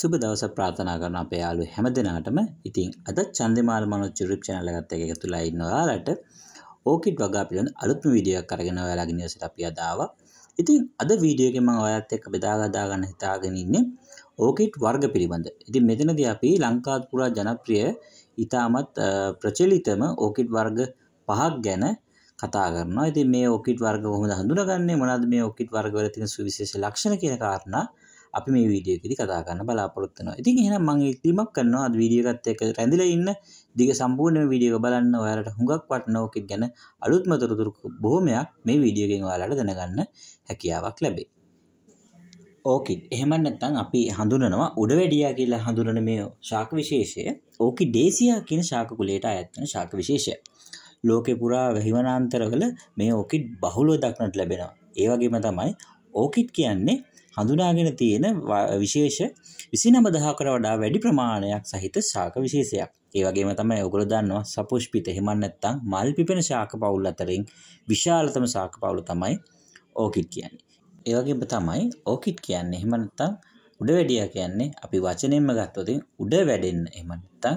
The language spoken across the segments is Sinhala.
සුබ දවස ප්‍රාථනා කරන අපේ යාළුවෝ හැමදෙනාටම. ඉතින් අද චන්දිමාල් මනෝජ් YouTube channel එකත් එක්ක එකතුලා ඉන්න ඔයාලට ඕකිඩ් වගා පිළිබඳ අලුත්ම වීඩියෝ එකක් අරගෙන ඔයාලගේ නිවසට අපි අද ආවා. ඉතින් අද වීඩියෝ එකෙන් මම ඔයාලත් එක්ක බෙදා ගදා ගන්න හිතාගෙන ඉන්නේ ඕකිඩ් වර්ග පිළිබඳ. ඉතින් මෙතනදී අපි ලංකාව පුරා ජනප්‍රිය ඉතාමත් ප්‍රචලිතම ඕකිඩ් වර්ග පහක් ගැන කතා කරනවා. ඉතින් මේ ඕකිඩ් වර්ග කොහොමද හඳුනාගන්නේ? මොනවද මේ ඕකිඩ් වර්ග වල තියෙන සුවිශේෂ ලක්ෂණ කියන කාරණා අපි මේ වීඩියෝකෙදි කතා කරන්න බලාපොරොත්තු වෙනවා. ඉතින් එහෙනම් මම ඉක්ලිමක් කරනවා අද වීඩියෝ එකත් එක්ක රැඳිලා ඉන්න දිග සම්පූර්ණ වීඩියෝ එක බලන්න ඔයාලට හුඟක් වටිනවා ඔකෙක් ගැන අලුත්ම තොරතුරු බොහොමයක් මේ වීඩියෝ එකෙන් ඔයාලට දැනගන්න හැකියාවක් ලැබේ. ඕකිඩ් එහෙම නැත්නම් අපි හඳුනනවා උඩවැඩියා කියලා හඳුනන මේ ශාක විශේෂය ඕකි ඩේසියා කියන ශාක කුලයට අයත් වෙන ශාක විශේෂය. ලෝකේ පුරා වැහිවනාන්තරවල මේ ඕකිඩ් බහුලව දක්නට ලැබෙනවා. ඒ වගේම තමයි ඕකිඩ් කියන්නේ හඳුනාගෙන තියෙන විශේෂ විසි නමදහකට වඩා වැඩි ප්‍රමාණයක් සහිත ශාක විශේෂයක් ඒවගේම තමයි ඔගොල දන්නවා සපුෂ්පිත හෙමන්නත්තං මල් පිපෙන ශාක පවුල් අතරින් විශාලතම ශාක පවුල තමයි ඕකිට් කියන්නේ. ඒවගේම තමයි ඕකිට් කියන්නේ හෙමනත්තං උඩ වැඩිය කියන්නේ අපි වචනෙන්ම ගත්තොතින් උඩ වැඩෙන්න එමනත්තං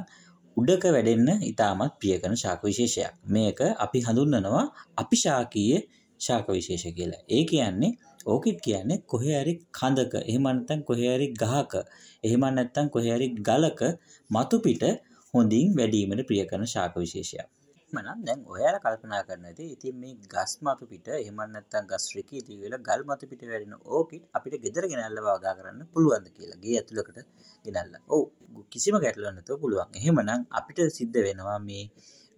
උඩක වැඩෙන්න ඉතාමත් පියකන ශාක විශේෂයක් මේක අපි හඳුන්නනවා අපි ශාකීය ශාක විශේෂ කියලා ඒ කියන්නේ ඕකිඩ් කියන්නේ කොහේ හරි කඳක එහෙම නැත්නම් කොහේ හරි ගහක එහෙම නැත්නම් කොහේ හරි ගලක මතු පිට හොඳින් වැඩිවීමට ප්‍රිය කරන ශාක විශේෂයක්. එහෙනම් දැන් ඔයාලා කල්පනා කරන ඉතින් ඉතින් මේ ගස් මතු පිට එහෙම නැත්නම් ගස් රිකී දී වෙලා ගල් මතු පිට වැඩෙන ඕකිඩ් අපිට ගෙදර ගෙනල්ලා වගා කරන්න පුළුවන්ද කියලා. ගේ ඇතුළකට ගෙනල්ලා. ඔව් කිසිම ගැටලුවක් නැතුව පුළුවන්. එහෙමනම් අපිට සිද්ධ වෙනවා මේ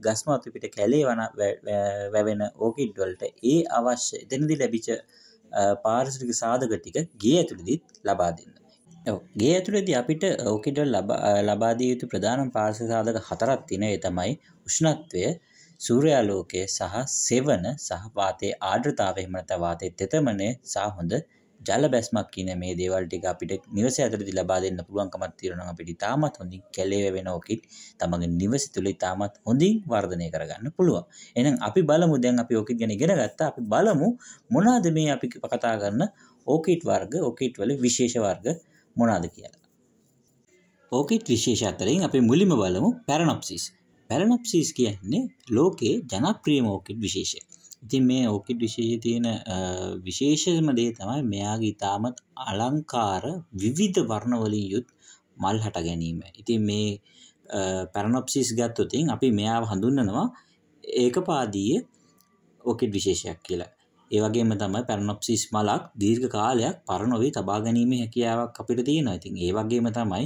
ගස් මතු පිට කැලේ වන වැවෙන ඕකිඩ් වලට ඒ අවශ්‍ය එතනදී ලැබිච්ච පාරිසරික සාධක ටික ගේ ඇතුළදීත් ලබා දෙන්න. ගේ ඇතුළේදී අපිට ඕකිට ලබාදිය යුතු ප්‍රධාන පාර්ශ සාධක හතරක් තියෙන ඒ තමයි උෂ්ණත්වය සූර්යාලෝකය සහ සෙවන සහ වාතයේ ආර්ද්‍රතාවය එහෙම නැත්නම් වාතයේ තෙතමනය සහ හොඳ ජල බැස්මක් කියන මේ දේවල්ටික අපිට නිවස ඇතරදි ලබා දෙන්න පුළුවන්කමත් තිරනවා අපිට තාමත් හොඳින් කැලේ වෙන ඕකිට තමගේ නිවස තුළි තාමත් හොඳින් වර්ධනය කරගන්න පුළුවන් එනම් අපි බලමු දැන් අපි ඕකිට ගැන ගෙන ගත්තා අපි බලමු මොනාද මේ අපි කතා කරන්න ඕකිට් වර්ග ඕකිට් වල විශේෂ වර්ග මොනාද කියලා ඕකිට් විශේෂ අතරින් අපි මුලිම බලමු පැරනොප්සිස් පැරනොප්සිස් කියන්නේ ලෝකයේ ජනප්‍රියම ඕකිට් විශේෂය ඉතින් මේ ඕකිඩ් විශේෂ තියෙන විශේෂම දේ තමයි මෙයාගේ ඉතාමත් අලංකාර විවිධ වර්ණවලින් යුත් මල් හට ගැනීම. ඉතින් මේ පැරනොප්සිස් ගත්තොතින් අපි මෙයාව හඳුන්නනවා ඒක පාදීය ඕකිඩ් විශේෂයක් කියලා. ඒවගේම තමයි පැරනොප්සිස් මලක් දීර්ඝ කාලයක් පරණොවේ තබා ගැනීම හැකියාවක් අපිට තියෙනවා. ඉතින් ඒ වගේම තමයි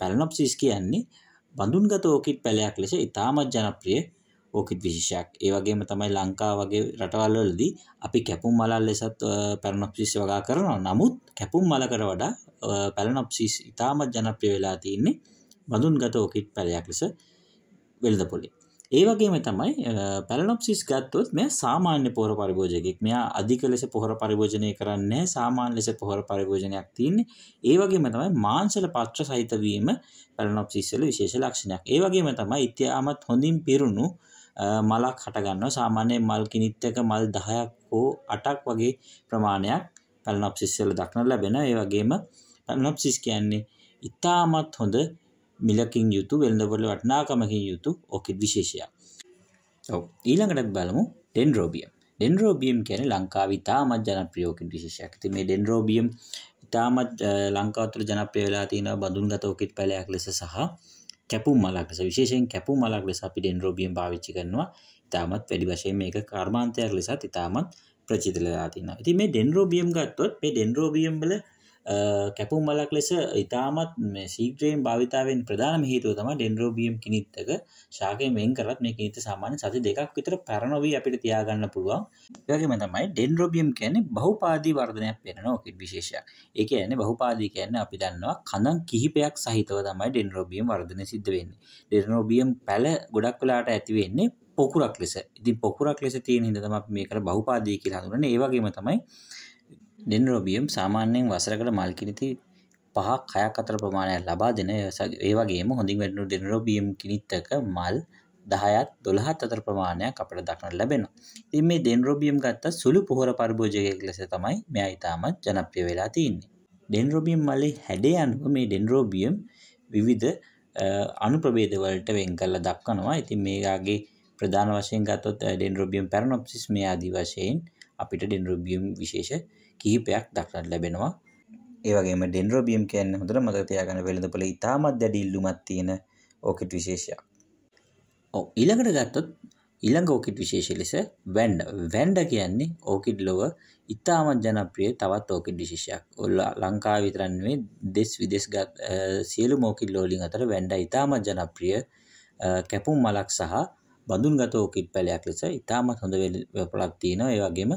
පැරනොප්සිස් කියන්නේ බඳුන්ගත ඕකිඩ් පැලයක් ලෙස ඉතාමත් ජනප්‍රිය ඕකිත් විශේෂයක් ඒ වගේම තමයි ලංකා වගේ රටවල්වලදී අපි කැපුම් මලල් ලෙසත් පැරනොප්සිස් වගා කරනවා නමුත් කැපුම් මලකර වඩා පැලනොප්සිස් ඉතාමත් ජනප්‍රිය වෙලා තියන්නේ බඳුන්ගත ඕකිට් පැලයක් ලෙස වෙළඳ පොලේ ඒ වගේම තමයි පැලනොප්සිස් ගත්තොත් මෙය සාමාන්‍ය පොහොර පරිභෝජකෙක් මෙයා අධික ලෙස පොහොර පරිභෝජනය කරන්නේ සාමාන්‍ය ලෙස පොහොර පරිභෝජනයක් තියන්නේ ඒ වගේම තමයි මාංශල පත්‍ර සහිත වීම පැලනොප්සිස් වල විශේෂ ලක්ෂණයක් ඒ වගේම තමයි ඉතියාමත් හොඳින් පිරුණු මලක් හටගන්නවා සාමාන්‍යයෙන් මල් කිනිත් එක මල් 10ක් හෝ 8ක් වගේ ප්‍රමාණයක් පැලනොප්සිස් වල දක්නට ලැබෙන ඒ වගේම පැලනොප්සිස් කියන්නේ ඉතාමත් හොඳ මිලකින් යුතු වෙළඳපොළ වටිනාකමකින් යුතු ඕකිඩ් විශේෂයක්. ඔව් ඊළඟට බලමු ඩෙන්ඩ්‍රෝබියම්. ඩෙන්ඩ්‍රෝබියම් කියන්නේ ලංකාවේ ඉතාමත් ජනප්‍රිය ඕකිඩ් විශේෂයක්. ඉතින් මේ ඩෙන්ඩ්‍රෝබියම් ඉතාමත් ලංකාව තුළ ජනප්‍රිය වෙලා තියෙන බඳුන්ගත ඕකිඩ් පැලයක් ලෙස සහ කැපුම් මලක් ලෙස විශේෂයෙන් කැපුම් මලක් ලෙස අපි ඩෙන්ඩ්‍රෝබියම් පාවිච්චි කරනවා ඉතාමත් වැඩි වශයෙන් මේක කර්මාන්තයක් ලෙසත් ඉතාමත් ප්‍රචිත වෙලා තියෙනවා. ඉතින් මේ ඩෙන්ඩ්‍රෝබියම් ගත්තොත් මේ ඩෙන්ඩ්‍රෝබියම් වල කැපුම් මලක් ලෙස ඉතාමත් සීග්‍රයෙන් භාවිතාවෙන් ප්‍රධාන හිතුව තම ඩෙන්ඩරෝබියම් කිනිත්තක ශාකයෙන් වෙන් කරත් මේ කිනිත සාමාන්‍ය සති දෙකක් විතර පැරණොවී අපිට තියාගන්න පුළුවන් ඒගේම තමයි ඩෙන්ඩරෝබියම් කියන්නේ බහුපාදී වර්ධනයක් වෙනවා ඔකිඩ් විශේෂයක් ඒ කියන්නේ බහුපාදී කියන්නේ අපි දන්නවා කඳන් කිහිපයක් සහිතව තමයි ඩෙන්ඩරෝබියම් වර්ධනය සිද්ධ වෙන්නේ ඩෙන්ඩරෝබියම් පැල ගොඩක් වෙලාට ඇති වෙන්නේ පොකුරක් ලෙස ඉතින් පොකුරක් ලෙස තියෙන හින්දා තමයි මේකට බහුපාදී කියලා හඳුනන්නේ ඒ වගේම තමයි ඩෙන්රෝබියම් සාමාන්‍යයෙන් වසරකට මල්කිනිති පහක් කයක් අතර ප්‍රමාණයක් ලබා දෙන ඒවගේම හොඳින් වැඩනු ඩෙනරෝබියම් කිනිත්තක මල් දහයත් දොළහත් අතර ප්‍රමාණයක් අපට දක්නට ලැබෙන. ඉන් මේ ඩෙන්රෝබියම් ගත්ත සුළු පොහොර පරිභෝජකයක් ලෙස තමයි මෙ අයිතාමත් ජනප්‍රිය වෙලා තියන්නේ. ඩෙන්රෝබියම් මල්ලි හැඩේ අනුව මේ ඩෙන්රෝබියම් විවිධ අනුප්‍රබේදවලට වෙන් කරලා දක්වනවා ඉතින් මේගේ ප්‍රධාන වශයෙන් ගත්තොත් ඩෙන්රෝබියම් පැරනොප්සිස් මේ ආදී වශයෙන් අපිට ඩෙන්රෝබියම් විශේෂ කීපයක් දක්නට ලැබෙනවා ඒවගේම ඩෙන්රෝබියම් කියන්න හොඳට මතතියාගන වෙළඳපොළ ඉතාමත් දැඩිල්ලුමත් තියෙන ඕකෙට් විශේෂයක් ඕ ඊළඟට ගත්තොත් ඉළඟ ඕකිට් විශේෂ ලෙස වැන්ඩ වැන්ඩ කියන්නේ ඕකිඩ් ලොව ඉතාමත් ජනප්‍රිය තවත් ඕකිඩ් විශේෂයක් ඔල්ල ලංකා විතරන්වේ දෙස් විදෙස් ගත් සියලු මෝකිල් ලෝලින් අතර වැන්ඩ ඉතාමත් ජනප්‍රිය කැපුම් මලක් සහ බඳුන් ගත ඕකිට් පැලයක් ලෙස ඉතාමත් හොඳ පොලක් තියෙන ඒවගේම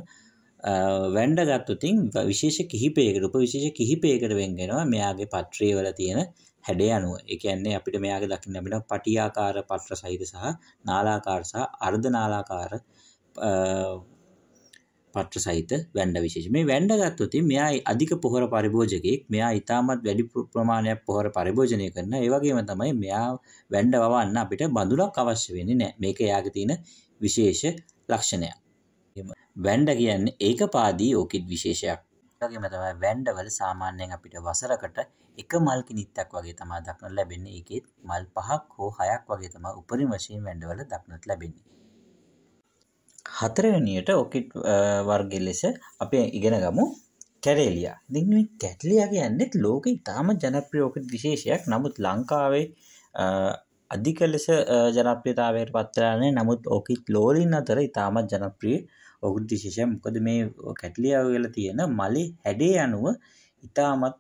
වැන්ඩගත්තුතින් විශේෂ කිහිපයකට උප විශේෂ කිහිපයකට වෙන්ගෙනවා මෙයාගේ පත්්‍රයවල තියෙන හැඩේ අනුව එකන්නේ අපිට මෙයාගේ දකින්න අපිට පටියාකාර පත්‍ර සහිත සහ නාලාකාර සහ අර්ධ නාලාකාර පට්‍ර සහිත වැන්ඩ විශේෂ මේ වැන්ඩ ගත්තොති මෙයායි අධික පොහොර පරිභෝජකෙක් මෙයා ඉතාමත් වැඩි ප්‍රමාණයක් පොහොර පරිභෝජනය කරන ඒවගේම තමයි මෙයා වැන්ඩ වවන්න අපිට බඳුලක් අවශ්‍ය වෙන්නේ නෑ මේක යාග තියෙන විශේෂ ලක්ෂණයක් එම වැන්ඩ කියන්නේ ඒක පාදී ඕකිඩ් විශේෂයක් වගේම තමයි වැන්ඩවල සාමාන්‍යයෙන් අපිට වසරකට එක මල්කි නිත්තක් වගේ තමා දක්නට ලැබෙන්නේ එකෙත් මල් පහක් හෝ හයක් වගේ තමා උපරිම වශයෙන් වැන්ඩවල දක්නට ලැබෙන්නේ. හතරවැනියට ඔකිට් වර්ගෙ ලෙස අපේ ඉගෙන ගමු කැරේලියා. ඉතින් මේ කැටලියා කියන්නේත් ලෝකෙ ඉතාම ජනප්‍රිය ඔකිට් විශේෂයක්. නමුත් ලංකාවේ අධික ලෙස ජනප්‍රියතාවයට පත් වෙලා නැහැ. නමුත් ඔකිට් ලෝලින් අතර ඉතාම ජනප්‍රිය ඔහුට විශේෂය මොකද මේ කැටලියාව වෙල තියෙන මලේ හැඩේ අනුව ඉතාමත්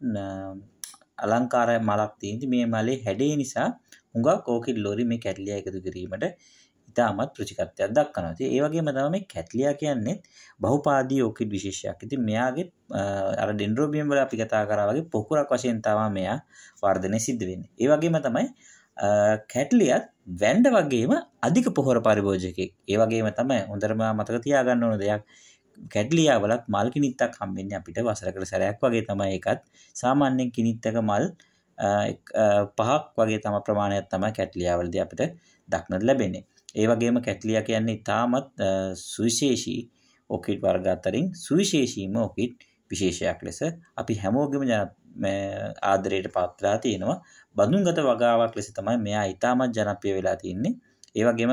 අලංකාරය මලක් තියන්ති මේ මලේ හැඩේ නිසා හුඟා කෝකිල් ලොරි මේ කැටලිය එකතු කිරීමට ඉතාමත් ප්‍රචිකත්වයක් දක්කනති ඒවගේ මතම මේ කැටලියා කියන්නේ බහුපාදී ඕකිඩ් විශේෂයක් ඉති මෙයාගේ අර ඩෙන්ඩරෝබියම්බල අපි කතා කරාවගේ පොකුරක් වශයෙන් තවා මෙයා වර්ධනය සිද්ධ වෙන්න ඒවගේම තමයි කැටලියත් වැන්ඩ වගේම අධික පොහොර පරිභෝජකෙක් ඒවගේම තමයි හොඳරම මතක තියාගන්න ඕන දෙයක් කැටලියාවලත් මල් කිනිත්තක් හම්බෙන්න්න අපිට වසරකට සැරයක් වගේ තමයි එකත් සාමාන්‍යෙන් කිනිත්තක මල් පහක් වගේ තම ප්‍රමාණයක් තම කැටලියාවලද අපිට දක්නට ලැබෙන්නේ ඒවගේම කැටලිය කියන්නේ තාමත් සුවිශේෂී ඔකිට් වර්ගාතරින් සුවිශේෂීම ඔකිට් විශේෂයක් ලෙස අපි හැමෝගම ජනත් ආදරයට පත්ලා තියෙනවා බඳුන්ගත වගාවක් ලෙස තමයි මෙයා ඉතාමත් ජනප්‍රිය වෙලා තියන්නේ ඒවගේම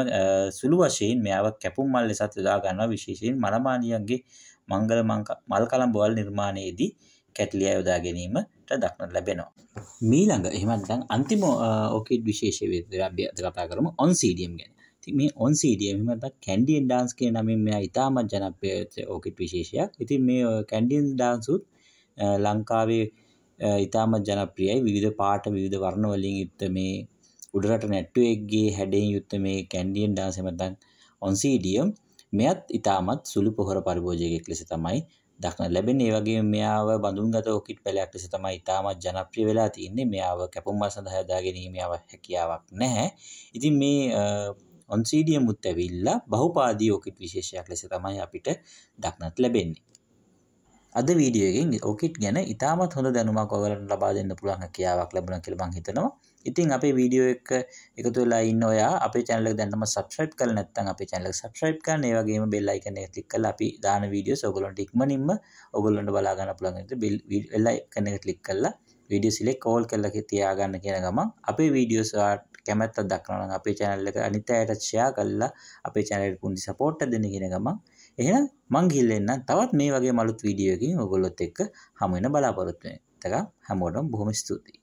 සුළු වශයෙන් මෙයාව කැපුම් මල් ලෙසත් යොදා ගන්නවා විශේෂයෙන් මනමානියන්ගේ මංගල මල් කලම් බොල් නිර්මාණයේදී කැටලිය යොදා ගැනීමට දක්නට ලැබෙනවා. මීළඟ එහමත්දන් අන්තිම ඕකෙඩ් විශේෂ විද්‍යාභ්‍යද කතා කරම ඔන් සඩියම් ගැන ති මේ ඔන් සඩියමත් කැන්ඩියන් ඩාන්ස් කිය නමින් මෙ ඉතාමත් ජනපය ඕකෙට් විශේෂයක් ඉතින් මේ කැන්ඩියන් ඩාන්සුත් ලංකාවේ ඉතාමත් ජනප්‍රියයි විවිධ පාට විවිධ වර්ණ වලින් යුක්ත මේ උඩරට නැට්ටුවෙක්ගේ හැඩයෙන් යුක්ත මේ කැන්ඩියන් ඩාන්ස් එහෙම නැත්නම් ඔන්සීඩියම් මෙයත් ඉතාමත් සුළු පොහොර පරිභෝජකයෙක් ලෙස තමයි දක්න ලැබෙන්නේ. ඒ වගේම මෙයාව බඳුන්ගත ඔකිට් පැලයක් ලෙස තමයි ඉතාමත් ජනප්‍රිය වෙලා තින්නේ. මෙයාව කැපුම්වල සඳහා යොදා ගැනීම හැකියාවක් නැහැ. ඉතින් මේ ඔන්සීඩියම් උත් ඇවිල්ලා බහුපාදී ඔකිට් විශේෂයක් ලෙස තමයි අපිට දක්නත් ලැබෙන්නේ. අද වීඩියෝගෙන් ඔකිට් ගැන ඉතාමත් හොඳ දැනුමක් ඔවලට ලබා දෙන්න පුළුවන් කියාවක් ලැබුණ කිලබං හිතනවා ඉතින් අපේ වීඩියෝ එක එකතු වෙලා ඉන්න ඔයා අපේ channel එක දැන්ම subscribe කරලා නැත්නම් අපේ channel එක subscribe කරන්න ඒ වගේම bell icon එක click කරලා අපි දාන videos ඔයගොල්ලන්ට ඉක්මනින්ම ඔයගොල්ලන්ට බලා ගන්න පුළුවන් විදිහට bell icon එක click කරලා video select all කරලා තියාගන්න කියන ගමන් අපේ videos ඔයාලට කැමැත්තක් දක්වනවා නම් අපේ channel එක අනිත් අයට share කරලා අපේ channel එකට පුංචි support දෙන්න කියන ගමන් එහෙනම් මං ගිහිල්ලා එන්නම් තවත් මේ වගේ මලුත් වීඩියෝ එකකින් ඔයගොල්ලොත් එක්ක හමු වෙන බලාපොරොත්තු වෙන. එතකම් හැමෝටම බොහොම ස්තුතියි.